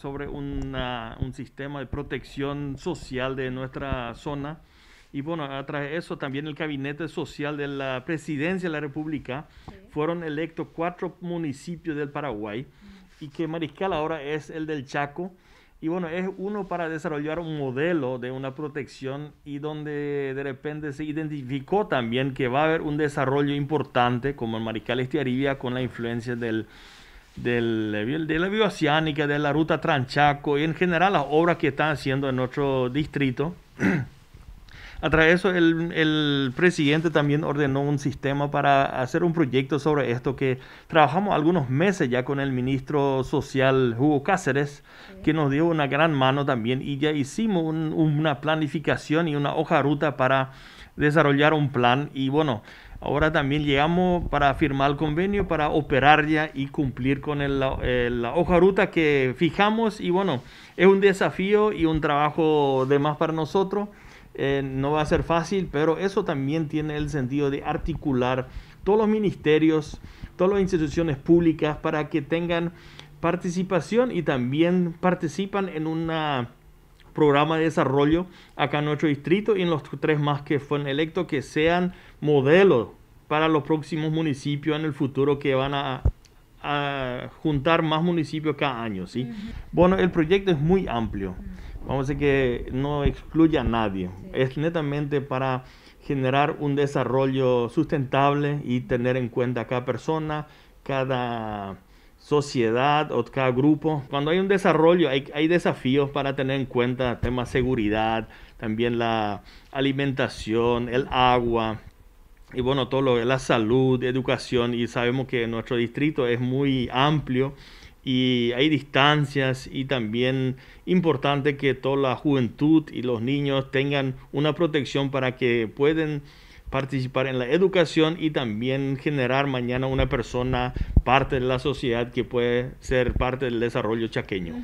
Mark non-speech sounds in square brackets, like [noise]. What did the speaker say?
sobre un sistema de protección social de nuestra zona. Y bueno, de eso también el gabinete social de la presidencia de la República fueron electos cuatro municipios del Paraguay y que Mariscal ahora es el del Chaco. Y bueno, es uno para desarrollar un modelo de una protección y donde de repente se identificó también que va a haber un desarrollo importante como el Mariscal Estiaribia con la influencia del, de la vía de la ruta Tranchaco y en general las obras que están haciendo en nuestro distrito. [clears throat] A través de eso, el, el, presidente también ordenó un sistema para hacer un proyecto sobre esto que trabajamos algunos meses ya con el ministro social Hugo Cáceres, que nos dio una gran mano también y ya hicimos una planificación y una hoja ruta para desarrollar un plan y bueno, ahora también llegamos para firmar el convenio, para operar ya y cumplir con la hoja ruta que fijamos y bueno, es un desafío y un trabajo de más para nosotros. Eh, no va a ser fácil, pero eso también tiene el sentido de articular todos los ministerios, todas las instituciones públicas para que tengan participación y también participan en un programa de desarrollo acá en nuestro distrito y en los tres más que fueron electos que sean modelos para los próximos municipios en el futuro que van a, a juntar más municipios cada año. ¿sí? Bueno, el proyecto es muy amplio vamos a decir que no excluye a nadie. Es netamente para generar un desarrollo sustentable y tener en cuenta cada persona, cada sociedad o cada grupo. Cuando hay un desarrollo hay, hay desafíos para tener en cuenta temas de seguridad, también la alimentación, el agua, y bueno, todo lo de la salud, educación, y sabemos que nuestro distrito es muy amplio y hay distancias y también importante que toda la juventud y los niños tengan una protección para que puedan participar en la educación y también generar mañana una persona parte de la sociedad que puede ser parte del desarrollo chaqueño.